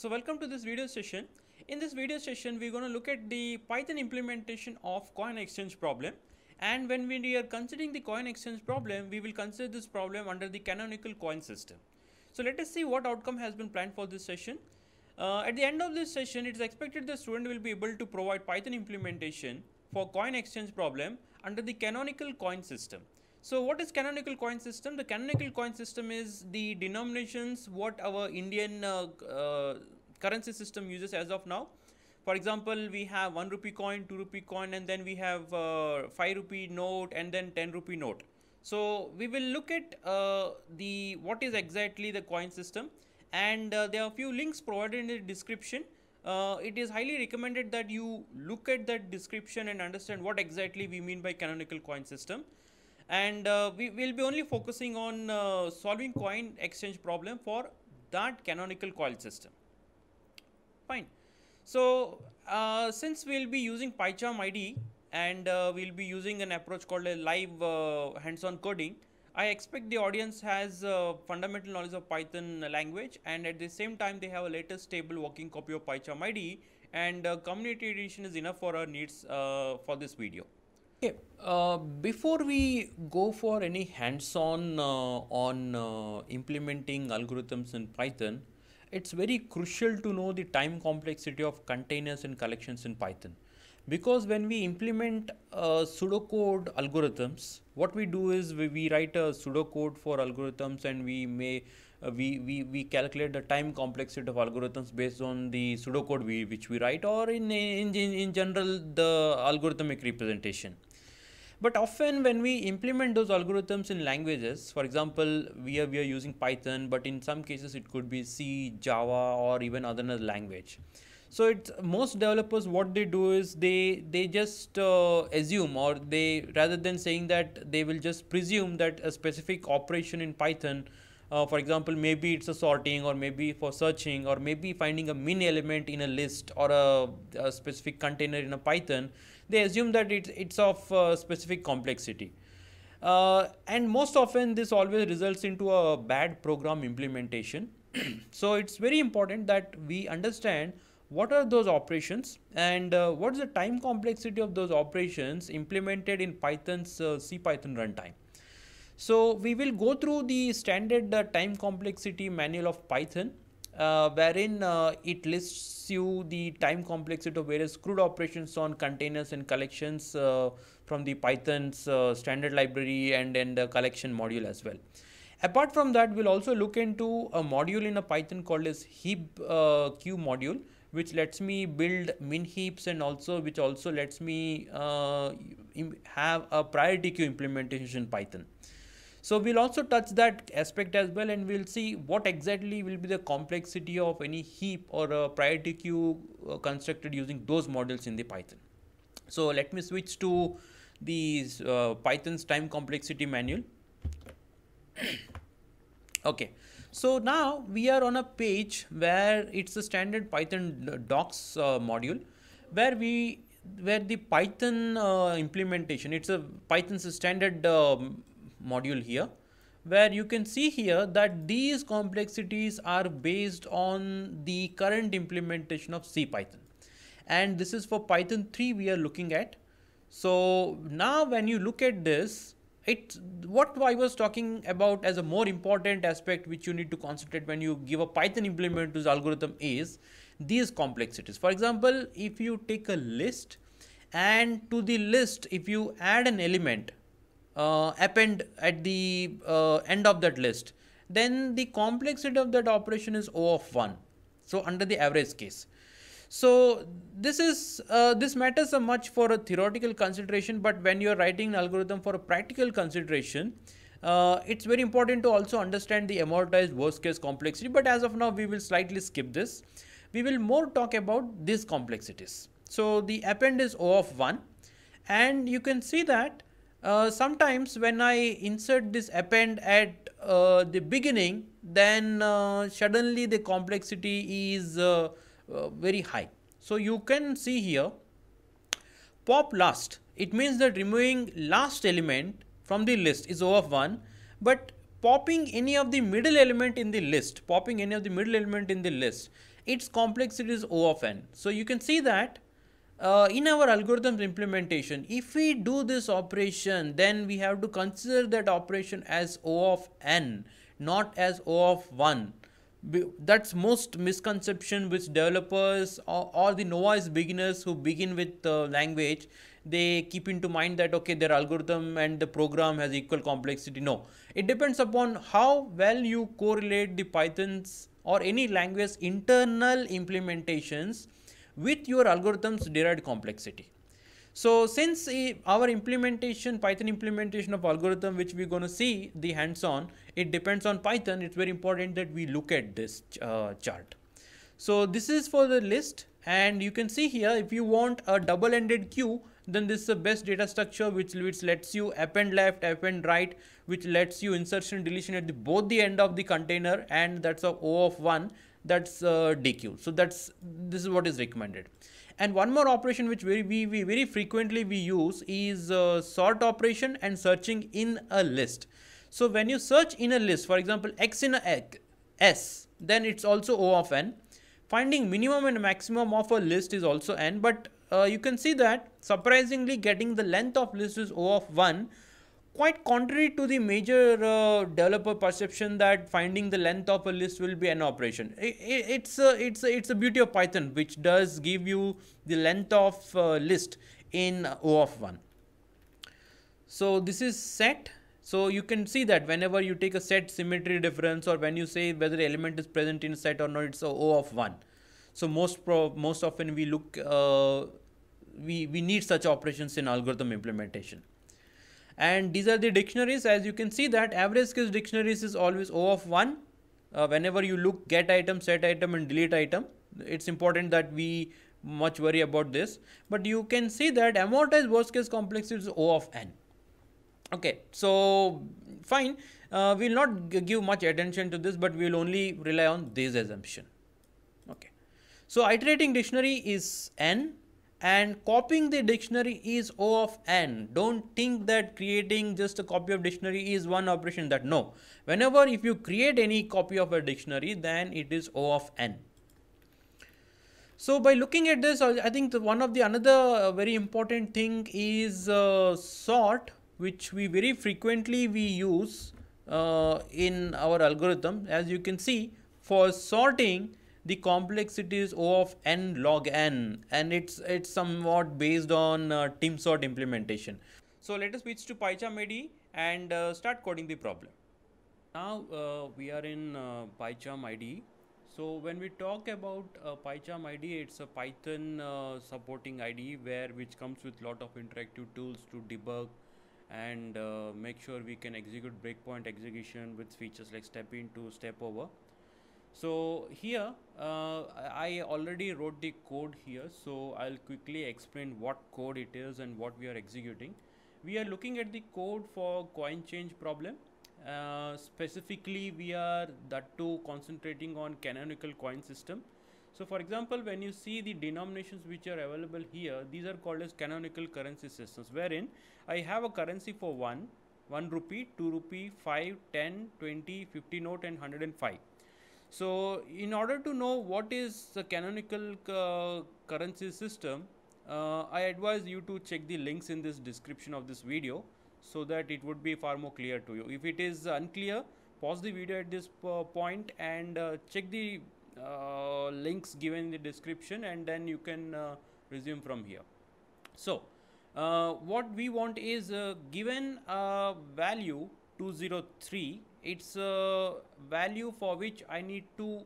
So welcome to this video session. In this video session, we're going to look at the Python implementation of coin exchange problem. And when we are considering the coin exchange problem, we will consider this problem under the canonical coin system. So let us see what outcome has been planned for this session. Uh, at the end of this session, it is expected the student will be able to provide Python implementation for coin exchange problem under the canonical coin system. So what is canonical coin system? The canonical coin system is the denominations what our Indian uh, uh, currency system uses as of now. For example, we have 1 rupee coin, 2 rupee coin and then we have uh, 5 rupee note and then 10 rupee note. So we will look at uh, the what is exactly the coin system and uh, there are few links provided in the description. Uh, it is highly recommended that you look at that description and understand what exactly we mean by canonical coin system and uh, we will be only focusing on uh, solving coin exchange problem for that canonical coil system fine so uh, since we'll be using PyCharm ID and uh, we'll be using an approach called a live uh, hands-on coding I expect the audience has uh, fundamental knowledge of Python language and at the same time they have a latest stable working copy of PyCharm ID and community edition is enough for our needs for this video. Okay. Uh, before we go for any hands-on uh, on uh, implementing algorithms in Python, it's very crucial to know the time complexity of containers and collections in Python. Because when we implement uh, pseudocode algorithms, what we do is we, we, write a pseudocode for algorithms and we may uh, we, we, we calculate the time complexity of algorithms based on the pseudocode we, which we write or in, in, in, in general the algorithmic representation. But often when we implement those algorithms in languages, for example, we are, we are using Python, but in some cases it could be C, Java, or even other language. So it's most developers what they do is they they just uh, assume or they rather than saying that they will just presume that a specific operation in Python uh, for example maybe it's a sorting or maybe for searching or maybe finding a min element in a list or a, a, specific container in a python they assume that it's, it's of uh, specific complexity. Uh, and most often this always results into a bad program implementation. so it's very important that we understand what are those operations and uh, what is the time complexity of those operations implemented in Python's uh, CPython runtime. So we will go through the standard uh, time complexity manual of Python uh, wherein uh, it lists you the time complexity of various crude operations on containers and collections uh, from the Python's uh, standard library and in the collection module as well. Apart from that, we'll also look into a module in a Python called as heap uh, queue module, which lets me build min heaps and also which also lets me uh, have a priority queue implementation in Python. So we'll also touch that aspect as well and we'll see what exactly will be the complexity of any heap or a priority queue uh, constructed using those models in the Python. So let me switch to the uh, Python's time complexity manual. okay. So now we are on a page where it's a standard Python docs uh, module where we where the Python uh, implementation, it's a Python's standard um, module here where you can see here that these complexities are based on the current implementation of C Python. And this is for Python 3 we are looking at. So now when you look at this, it what I was talking about as a more important aspect which you need to concentrate when you give a Python implement to this algorithm is these complexities. For example, if you take a list and to the list, if you add an element, uh, append at the uh, end of that list, then the complexity of that operation is O of 1. So under the average case. So this is uh, this matters so much for a theoretical consideration, but when you are writing an algorithm for a practical consideration, uh, it's very important to also understand the amortized worst case complexity. But as of now, we will slightly skip this. We will more talk about these complexities. So the append is O of 1 and you can see that uh, sometimes when I insert this append at uh, the beginning, then uh, suddenly the complexity is uh, uh, very high. So you can see here, pop last. It means that removing last element from the list is O of 1, but popping any of the middle element in the list, popping any of the middle element in the list, its complexity is O of n. So you can see that uh, in our algorithm implementation, if we do this operation, then we have to consider that operation as O of n, not as O of 1. That's most misconception which developers or, or the novice beginners who begin with uh, language, they keep into mind that okay their algorithm and the program has equal complexity no it depends upon how well you correlate the python's or any language internal implementations with your algorithm's derived complexity. So since our implementation, Python implementation of algorithm, which we're going to see the hands-on, it depends on Python. It's very important that we look at this uh, chart. So this is for the list and you can see here, if you want a double-ended queue, then this is the best data structure which, which lets you append left, append right, which lets you insertion, deletion at the, both the end of the container and that's of O of 1 that's uh, DQ. So that's this is what is recommended. And one more operation which very we, we very frequently we use is uh, sort operation and searching in a list. So when you search in a list, for example, x in a s, then it's also O of n. Finding minimum and maximum of a list is also n, but uh, you can see that surprisingly getting the length of list is O of 1 quite contrary to the major uh, developer perception that finding the length of a list will be an operation. It, it, it's a, it's a, it's a beauty of Python which does give you the length of uh, list in O of one. So this is set. So you can see that whenever you take a set symmetry difference or when you say whether element is present in set or not, it's a O of one. So most pro most often we look uh, we we need such operations in algorithm implementation and these are the dictionaries as you can see that average skills dictionaries is always O of 1 uh, whenever you look get item set item and delete item it's important that we much worry about this but you can see that amortized worst case complex is O of n okay so fine uh, we'll not give much attention to this but we'll only rely on this assumption okay so iterating dictionary is n and copying the dictionary is O of n. Don't think that creating just a copy of dictionary is one operation that no. Whenever if you create any copy of a dictionary then it is O of n. So by looking at this I think one of the another uh, very important thing is uh, sort which we very frequently we use uh, in our algorithm as you can see for sorting the complexity is O of n log n and it's it's somewhat based on uh, TIMSOT implementation. So let us switch to PyCharm ID and uh, start coding the problem. Now uh, we are in uh, PyCharm ID. So when we talk about uh, PyCharm ID, it's a Python uh, supporting ID where which comes with lot of interactive tools to debug and uh, make sure we can execute breakpoint execution with features like step into, step over so here uh, I already wrote the code here so I'll quickly explain what code it is and what we are executing we are looking at the code for coin change problem uh, specifically we are that too concentrating on canonical coin system so for example when you see the denominations which are available here these are called as canonical currency systems wherein I have a currency for 1 1 rupee 2 rupee 5 10 20 50 note and 105 so in order to know what is the canonical uh, currency system, uh, I advise you to check the links in this description of this video so that it would be far more clear to you. If it is unclear, pause the video at this uh, point and uh, check the uh, links given in the description and then you can uh, resume from here. So what we want is given a value 203 it's a value for which I need to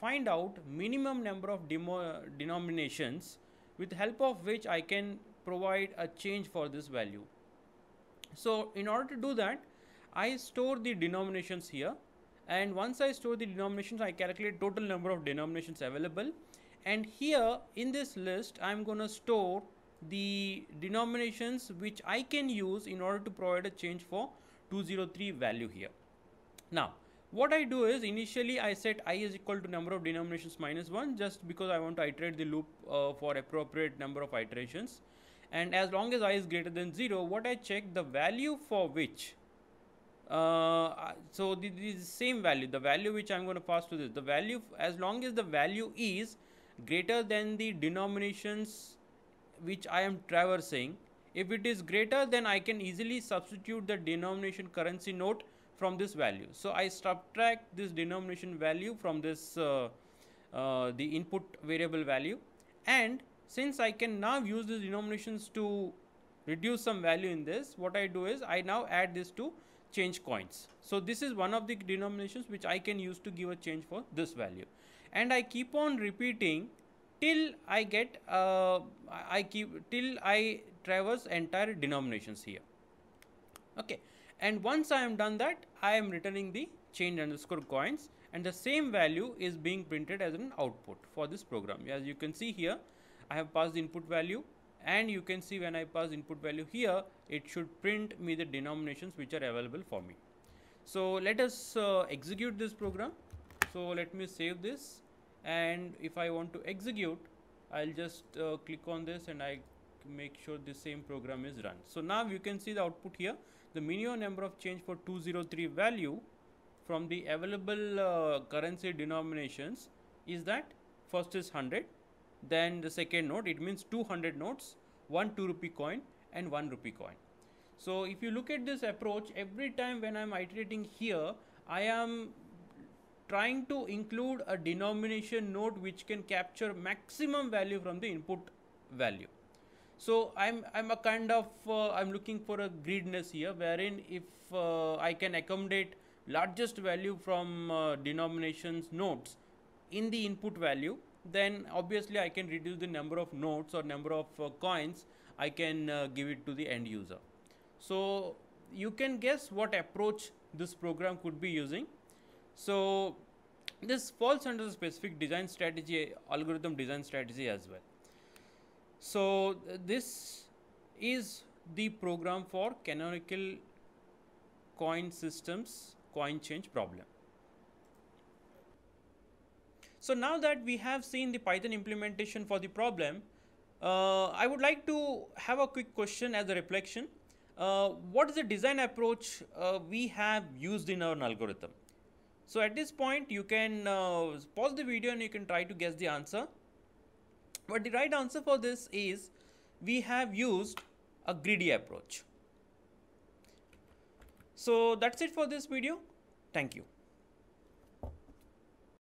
find out minimum number of demo, denominations with help of which I can provide a change for this value. So in order to do that, I store the denominations here and once I store the denominations, I calculate total number of denominations available and here in this list, I'm going to store the denominations which I can use in order to provide a change for 203 value here. Now, what I do is initially I set i is equal to number of denominations minus 1 just because I want to iterate the loop uh, for appropriate number of iterations and as long as i is greater than 0 what I check the value for which uh, so this is the same value the value which I'm going to pass to this the value as long as the value is greater than the denominations which I am traversing if it is greater then I can easily substitute the denomination currency note from this value. So I subtract this denomination value from this uh, uh, the input variable value and since I can now use these denominations to reduce some value in this what I do is I now add this to change coins. So this is one of the denominations which I can use to give a change for this value and I keep on repeating till I get uh, I keep till I traverse entire denominations here okay and once I am done that I am returning the change underscore coins and the same value is being printed as an output for this program. As you can see here, I have passed the input value and you can see when I pass input value here, it should print me the denominations which are available for me. So let us uh, execute this program. So let me save this and if I want to execute, I'll just uh, click on this and I to make sure the same program is run. So now you can see the output here. The minimum number of change for 203 value from the available uh, currency denominations is that first is 100, then the second note, it means 200 notes, one 2 rupee coin and one rupee coin. So if you look at this approach, every time when I'm iterating here, I am trying to include a denomination note which can capture maximum value from the input value so i'm i'm a kind of uh, i'm looking for a greediness here wherein if uh, i can accommodate largest value from uh, denominations nodes in the input value then obviously i can reduce the number of nodes or number of uh, coins i can uh, give it to the end user so you can guess what approach this program could be using so this falls under the specific design strategy algorithm design strategy as well so this is the program for canonical coin systems coin change problem. So now that we have seen the Python implementation for the problem, uh, I would like to have a quick question as a reflection. Uh, what is the design approach uh, we have used in our algorithm? So at this point, you can uh, pause the video and you can try to guess the answer. But the right answer for this is we have used a greedy approach. So that's it for this video. Thank you.